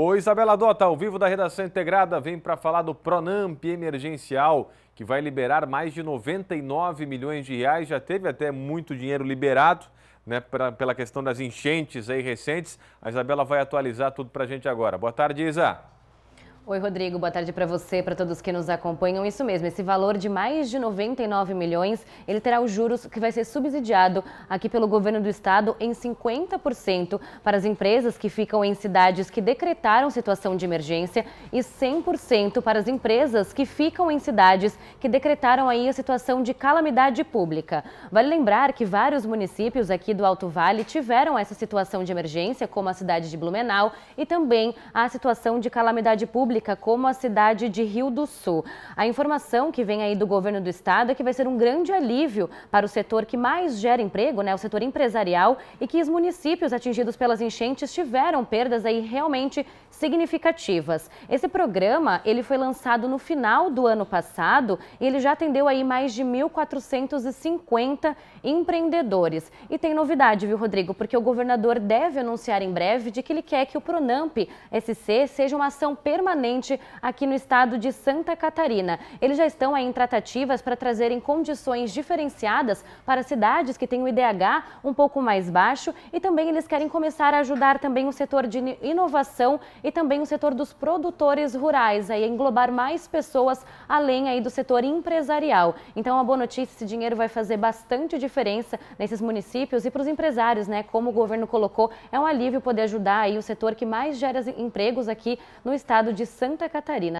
O Isabela Dota, ao vivo da Redação Integrada, vem para falar do Pronamp emergencial, que vai liberar mais de 99 milhões de reais. Já teve até muito dinheiro liberado, né, pra, pela questão das enchentes aí recentes. A Isabela vai atualizar tudo para a gente agora. Boa tarde, Isa. Oi, Rodrigo. Boa tarde para você, para todos que nos acompanham. Isso mesmo, esse valor de mais de 99 milhões, ele terá os juros que vai ser subsidiado aqui pelo governo do estado em 50% para as empresas que ficam em cidades que decretaram situação de emergência e 100% para as empresas que ficam em cidades que decretaram aí a situação de calamidade pública. Vale lembrar que vários municípios aqui do Alto Vale tiveram essa situação de emergência, como a cidade de Blumenau e também a situação de calamidade pública como a cidade de Rio do Sul. A informação que vem aí do governo do estado é que vai ser um grande alívio para o setor que mais gera emprego, né, o setor empresarial, e que os municípios atingidos pelas enchentes tiveram perdas aí realmente significativas. Esse programa, ele foi lançado no final do ano passado e ele já atendeu aí mais de 1.450 empreendedores. E tem novidade, viu, Rodrigo? Porque o governador deve anunciar em breve de que ele quer que o Pronamp SC seja uma ação permanente permanente aqui no estado de Santa Catarina. Eles já estão em tratativas para trazerem condições diferenciadas para cidades que têm o IDH um pouco mais baixo e também eles querem começar a ajudar também o setor de inovação e também o setor dos produtores rurais, aí englobar mais pessoas além aí do setor empresarial. Então, a boa notícia, esse dinheiro vai fazer bastante diferença nesses municípios e para os empresários, né? Como o governo colocou, é um alívio poder ajudar aí o setor que mais gera empregos aqui no estado de Santa Catarina.